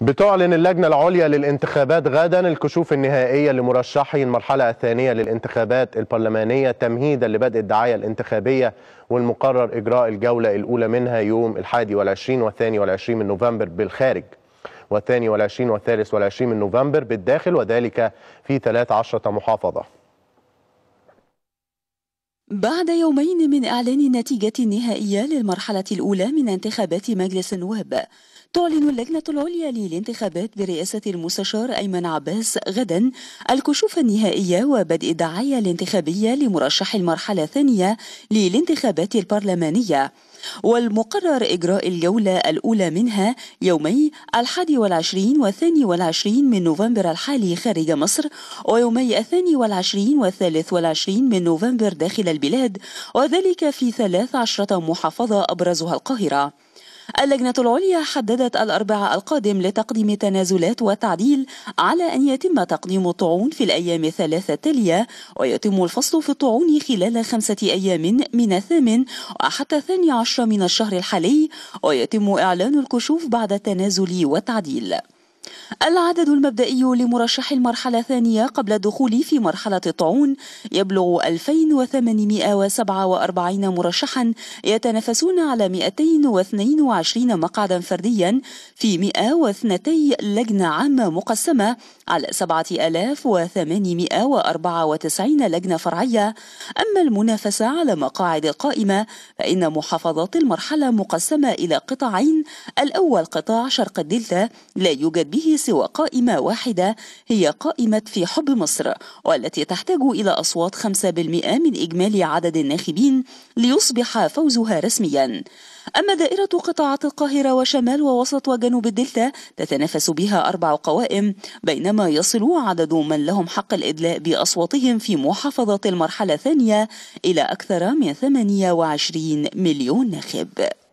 بتعلن اللجنة العليا للانتخابات غدا الكشوف النهائية لمرشحي المرحلة الثانية للانتخابات البرلمانية تمهيدا لبدء الدعاية الانتخابية والمقرر إجراء الجولة الأولى منها يوم الحادي والعشرين والثاني والعشرين من نوفمبر بالخارج والثاني والعشرين والثالث والعشرين من نوفمبر بالداخل وذلك في 13 محافظة بعد يومين من إعلان النتيجة النهائية للمرحلة الأولى من انتخابات مجلس النواب تعلن اللجنة العليا للانتخابات برئاسة المستشار أيمن عباس غدا الكشوف النهائية وبدء الدعاية الانتخابية لمرشح المرحلة الثانية للانتخابات البرلمانية والمقرر إجراء الجولة الأولى منها يومي الحادي والعشرين والثاني والعشرين من نوفمبر الحالي خارج مصر ويومي الثاني والعشرين والثالث والعشرين من نوفمبر داخل البلاد وذلك في ثلاث عشرة محافظة أبرزها القاهرة اللجنة العليا حددت الأربعاء القادم لتقديم تنازلات وتعديل على أن يتم تقديم الطعون في الأيام الثلاثة التالية ويتم الفصل في الطعون خلال خمسة أيام من الثامن وحتى الثاني عشر من الشهر الحالي ويتم إعلان الكشوف بعد التنازل والتعديل العدد المبدئي لمرشحي المرحلة الثانية قبل الدخول في مرحلة الطعون يبلغ 2847 مرشحا يتنافسون على 222 مقعدا فرديا في 102 لجنة عامة مقسمة على 7894 لجنة فرعية أما المنافسة على مقاعد القائمة فإن محافظات المرحلة مقسمة إلى قطاعين الأول قطاع شرق الدلتا لا يوجد به سوى قائمة واحدة هي قائمة في حب مصر والتي تحتاج إلى أصوات 5% من إجمالي عدد الناخبين ليصبح فوزها رسميا أما دائرة قطاعات القاهرة وشمال ووسط وجنوب الدلتا تتنافس بها أربع قوائم بينما يصل عدد من لهم حق الإدلاء بأصواتهم في محافظة المرحلة الثانية إلى أكثر من 28 مليون ناخب